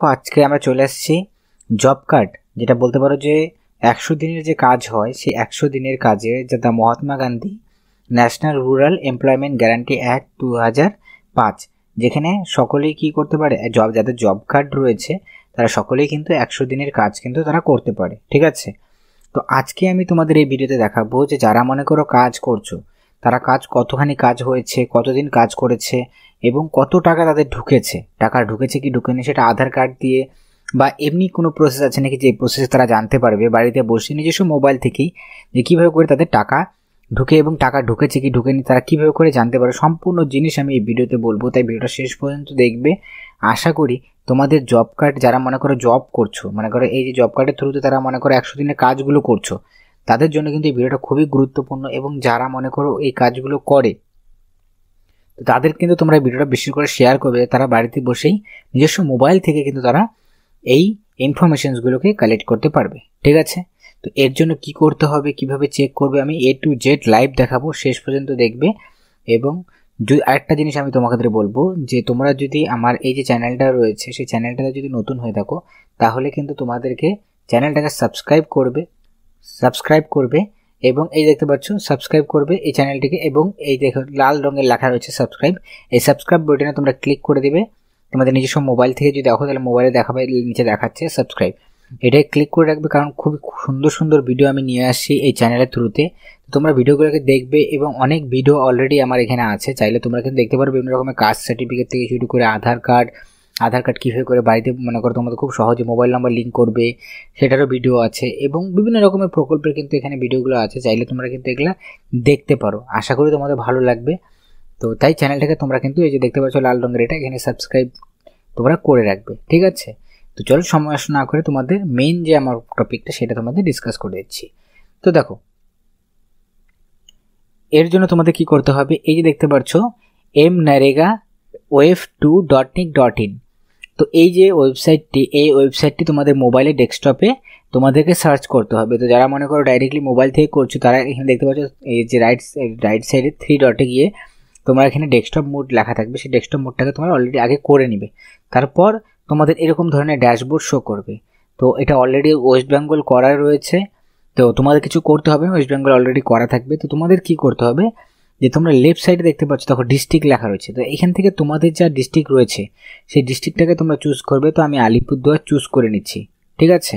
তো আজকে আমরা চলে আসছি জব কার্ড যেটা বলতে পারো যে একশো দিনের যে কাজ হয় সেই একশো দিনের কাজে যেটা Mahatma Gandhi National Rural Employment Guarantee Act দু হাজার পাঁচ যেখানে সকলেই কি করতে পারে জব যাদের জব কার্ড রয়েছে তারা সকলেই কিন্তু একশো দিনের কাজ কিন্তু তারা করতে পারে ঠিক আছে তো আজকে আমি তোমাদের এই ভিডিওতে দেখাবো যে যারা মনে করো কাজ করছো তারা কাজ কতখানি কাজ হয়েছে কতদিন কাজ করেছে এবং কত টাকা তাদের ঢুকেছে টাকা ঢুকেছে কি ঢুকেনি সেটা আধার কার্ড দিয়ে বা এমনি কোনো প্রসেস আছে নাকি যে প্রসেসে তারা জানতে পারবে বাড়িতে বসে নিজস্ব মোবাইল থেকেই যে কীভাবে করে তাদের টাকা ঢুকে এবং টাকা ঢুকেছে কি ঢুকেনি তারা কীভাবে করে জানতে পারে সম্পূর্ণ জিনিস আমি এই ভিডিওতে বলবো তাই ভিডিওটা শেষ পর্যন্ত দেখবে আশা করি তোমাদের জব কার্ড যারা মনে করো জব করছো মনে করো এই যে জব কার্ডের থ্রুতে তারা মনে করো একশো দিনের কাজগুলো করছো তাদের জন্য কিন্তু এই ভিডিওটা খুবই গুরুত্বপূর্ণ এবং যারা মনে করো এই কাজগুলো করে তো তাদের কিন্তু তোমরা ভিডিওটা বেশি করে শেয়ার করবে তারা বাড়িতে বসেই নিজস্ব মোবাইল থেকে কিন্তু তারা এই ইনফরমেশনসগুলোকে কালেক্ট করতে পারবে ঠিক আছে তো এর জন্য কি করতে হবে কিভাবে চেক করবে আমি এ টু জেড লাইভ দেখাবো শেষ পর্যন্ত দেখবে এবং যদি আরেকটা জিনিস আমি তোমাদের বলবো যে তোমরা যদি আমার এই যে চ্যানেলটা রয়েছে সেই চ্যানেলটাতে যদি নতুন হয়ে থাকো তাহলে কিন্তু তোমাদেরকে চ্যানেলটাকে সাবস্ক্রাইব করবে সাবস্ক্রাইব করবে এবং এই দেখতে পাচ্ছ সাবস্ক্রাইব করবে এই চ্যানেলটিকে এবং এই দেখো লাল রঙের লেখা রয়েছে সাবস্ক্রাইব এই সাবস্ক্রাইব বইটা তোমরা ক্লিক করে দেবে তোমাদের নিজস্ব মোবাইল থেকে যদি দেখো তাহলে মোবাইলে দেখাবে নিচে দেখাচ্ছে সাবস্ক্রাইব এটাই ক্লিক করে রাখবে কারণ খুব সুন্দর সুন্দর ভিডিও আমি নিয়ে আসছি এই চ্যানেলের থ্রুতে তোমরা ভিডিওগুলোকে দেখবে এবং অনেক ভিডিও অলরেডি আমার এখানে আছে চাইলে তোমরা কিন্তু দেখতে পারো বিভিন্ন রকমের কাস্ট সার্টিফিকেট থেকে শুরু করে আধার কার্ড আধার কার্ড কীভাবে করে বাড়িতে মনে করো তোমাদের খুব সহজে মোবাইল নাম্বার লিঙ্ক করবে সেটারও ভিডিও আছে এবং বিভিন্ন রকমের প্রকল্পের কিন্তু এখানে ভিডিওগুলো আছে চাইলে তোমরা কিন্তু এগুলো দেখতে পারো আশা করি তোমাদের ভালো লাগবে তো তাই চ্যানেলটাকে তোমরা কিন্তু এই যে দেখতে পাচ্ছ লাল রঙের এটা এখানে সাবস্ক্রাইব তোমরা করে রাখবে ঠিক আছে তো চলো সময় না করে তোমাদের মেইন যে আমার টপিকটা সেটা তোমাদের ডিসকাস করে দিচ্ছি তো দেখো এর জন্য তোমাদের কি করতে হবে এই যে দেখতে পাচ্ছ M NREGA web two dot NIC dot in তো এই যে ওয়েবসাইটটি এই ওয়েবসাইটটি তোমাদের মোবাইলে ডেস্কটপে তোমাদেরকে সার্চ করতে হবে তো যারা মনে করো ডাইরেক্টলি মোবাইল থেকে করছো তারা এখানে দেখতে পাচ্ছ এই যে রাইট রাইট সাইডে থ্রি ডটে গিয়ে তোমার এখানে ডেস্কটপ মোড লেখা থাকবে সেই ডেস্কটপ মোডটাকে তোমার অলরেডি আগে করে নিবে তারপর তোমাদের এরকম ধরনের ড্যাশবোর্ড শো করবে তো এটা অলরেডি ওয়েস্ট বেঙ্গল করা রয়েছে তো তোমাদের কিছু করতে হবে ওয়েস্ট বেঙ্গল অলরেডি করা থাকবে তো তোমাদের কি করতে হবে যে তোমরা লেফট সাইডে দেখতে পাচ্ছ তখন ডিস্ট্রিক্ট লেখা রয়েছে তো এখান থেকে তোমাদের যা ডিস্ট্রিক্ট রয়েছে সেই ডিস্ট্রিক্টটাকে তোমরা চুজ করবে তো আমি আলিপুরদুয়ার চুজ করে নিচ্ছি ঠিক আছে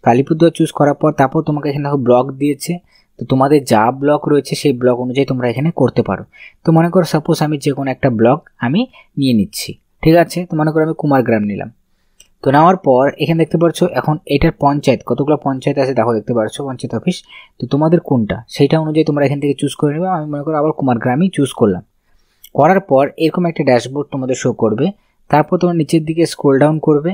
তো আলিপুরদুয়ার চুজ করার পর তারপর তোমাকে এখানে দেখো ব্লক দিয়েছে তো তোমাদের যা ব্লক রয়েছে সেই ব্লক অনুযায়ী তোমরা এখানে করতে পারো তো মনে করো সাপোজ আমি যে কোনো একটা ব্লক আমি নিয়ে নিচ্ছি ঠিক আছে তো মনে করো আমি কুমারগ্রাম নিলাম তো নেওয়ার পর এখানে দেখতে পাচ্ছ এখন এটার পঞ্চায়েত কতগুলো পঞ্চায়েত আছে দেখো দেখতে পাচ্ছ পঞ্চায়েত অফিস তো তোমাদের কোনটা সেটা অনুযায়ী তোমরা এখান থেকে চুজ করে নেবে আমি মনে করো আবার কুমার গ্রামই চুজ করলাম করার পর এরকম একটা ড্যাশবোর্ড তোমাদের শো করবে তারপর তোমার নিচের দিকে স্ক্রোল ডাউন করবে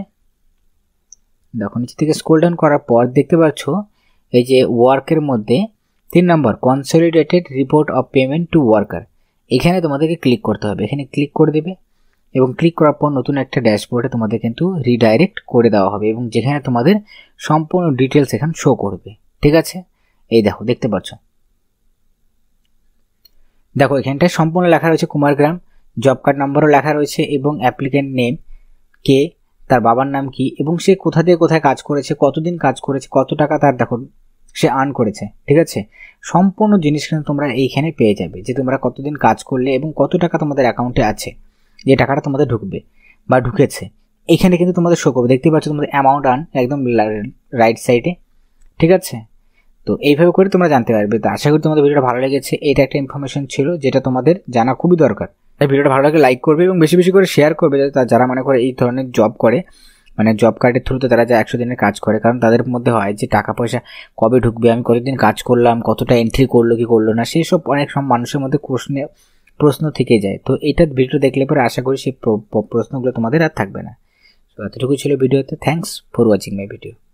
দেখো নিচের দিকে স্ক্রোল ডাউন করার পর দেখতে পাচ্ছ এই যে ওয়ার্কের মধ্যে তিন নম্বর consolidated report of payment to worker এখানে তোমাদেরকে ক্লিক করতে হবে এখানে ক্লিক করে দেবে এবং ক্লিক করার পর নতুন একটা ড্যাশবোর্ডে তোমাদের কিন্তু রিডাইরেক্ট করে দেওয়া হবে এবং যেখানে তোমাদের সম্পূর্ণ ডিটেলস এখানে শো করবে ঠিক আছে এই দেখো দেখতে পাচ্ছ দেখো এখানটায় সম্পূর্ণ লেখা রয়েছে কুমারগ্রাম জব কার্ড নাম্বারও লেখা রয়েছে এবং অ্যাপ্লিকেন্ট নেম কে তার বাবার নাম কি এবং সে কোথা থেকে কোথায় কাজ করেছে কতদিন কাজ করেছে কত টাকা তার দেখো সে আর্ন করেছে ঠিক আছে সম্পূর্ণ জিনিস কিন্তু তোমরা এইখানে পেয়ে যাবে যে তোমরা কতদিন কাজ করলে এবং কত টাকা তোমাদের অ্যাকাউন্টে আছে যে টাকাটা তোমাদের ঢুকবে বা ঢুকেছে এখানে কিন্তু তোমাদের শো করবে দেখতে পাচ্ছ তোমাদের অ্যামাউন্ট আন একদম রাইট সাইডে ঠিক আছে তো এইভাবে করে তোমরা জানতে পারবে তো আশা করি তোমাদের ভিডিওটা ভালো লেগেছে এটা একটা ইনফরমেশন ছিল যেটা তোমাদের জানা খুবই দরকার তাই ভিডিওটা ভালো লাগে লাইক করবে এবং বেশি বেশি করে শেয়ার করবে যারা মনে করে এই ধরনের জব করে মানে জব কার্ডের থ্রুতে তারা যা একশো দিনের কাজ করে কারণ তাদের মধ্যে হয় যে টাকা পয়সা কবে ঢুকবে আমি কতদিন কাজ করলাম কতটা এন্ট্রি করলো কি করলো না সেই সব অনেক সব মানুষের মধ্যে কোশ্চেন প্রশ্ন থেকে যায় তো এটা ভিডিও দেখলে পরে আশা করি সেই প্রশ্নগুলো তোমাদের আর থাকবে না তো এতটুকুই ছিল ভিডিওতে thanks for watching my video